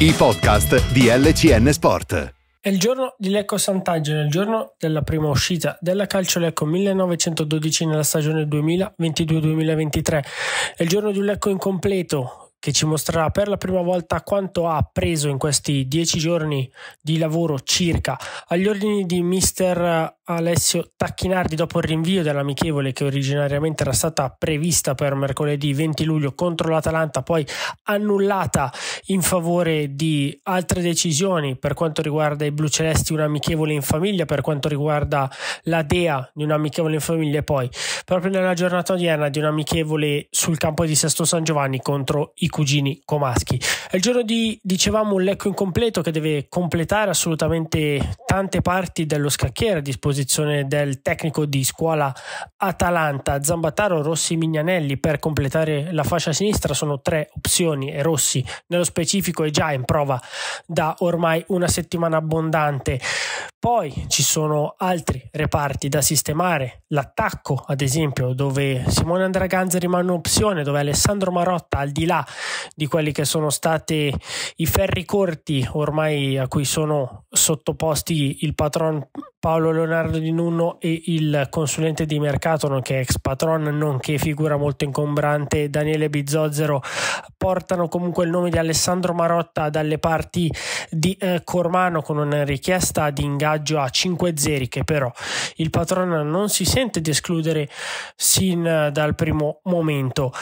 I podcast di LCN Sport. È il giorno di Lecco Sant'Angelo, il giorno della prima uscita della Calcio Lecco 1912 nella stagione 2022-2023. È il giorno di un Lecco incompleto, che ci mostrerà per la prima volta quanto ha preso in questi dieci giorni di lavoro circa agli ordini di mister Alessio Tacchinardi dopo il rinvio dell'amichevole che originariamente era stata prevista per mercoledì 20 luglio contro l'Atalanta, poi annullata in favore di altre decisioni per quanto riguarda i Blu Celesti, un'amichevole in famiglia, per quanto riguarda la DEA di un'amichevole in famiglia e poi proprio nella giornata odierna di un'amichevole sul campo di Sesto San Giovanni contro i cugini Comaschi. È il giorno di, dicevamo, un lecco incompleto che deve completare assolutamente tante parti dello scacchiere a disposizione disposizione del tecnico di scuola Atalanta. Zambataro, Rossi, Mignanelli per completare la fascia sinistra sono tre opzioni e Rossi nello specifico è già in prova da ormai una settimana abbondante. Poi ci sono altri reparti da sistemare, l'attacco ad esempio dove Simone Andrea rimane un'opzione, dove Alessandro Marotta al di là di quelli che sono stati i ferri corti ormai a cui sono sottoposti il patron Paolo Leonardo Di Nunno e il consulente di mercato, nonché ex patron, nonché figura molto ingombrante Daniele Bizzozzero, portano comunque il nome di Alessandro Marotta dalle parti di eh, Cormano con una richiesta di ingaggio viaggio a 5 zeri che però il patrono non si sente di escludere sin eh, dal primo momento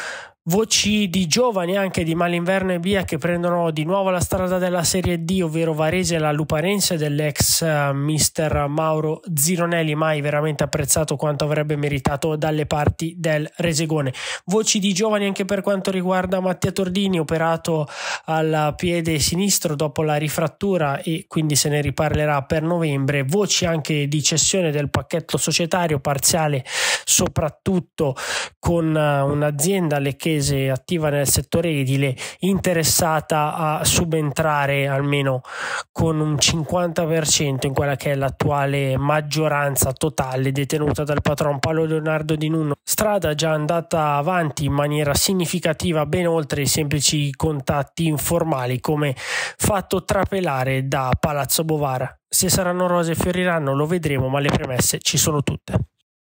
Voci di giovani anche di Malinverno e Bia che prendono di nuovo la strada della Serie D, ovvero Varese e la Luparense dell'ex eh, mister Mauro Zironelli, mai veramente apprezzato quanto avrebbe meritato dalle parti del Resegone. Voci di giovani anche per quanto riguarda Mattia Tordini, operato al piede sinistro dopo la rifrattura e quindi se ne riparlerà per novembre. Voci anche di cessione del pacchetto societario parziale, soprattutto con eh, un'azienda lecchese attiva nel settore edile interessata a subentrare almeno con un 50% in quella che è l'attuale maggioranza totale detenuta dal patron Paolo Leonardo Di Nunno. Strada già andata avanti in maniera significativa ben oltre i semplici contatti informali come fatto trapelare da Palazzo Bovara. Se saranno rose e fioriranno lo vedremo ma le premesse ci sono tutte.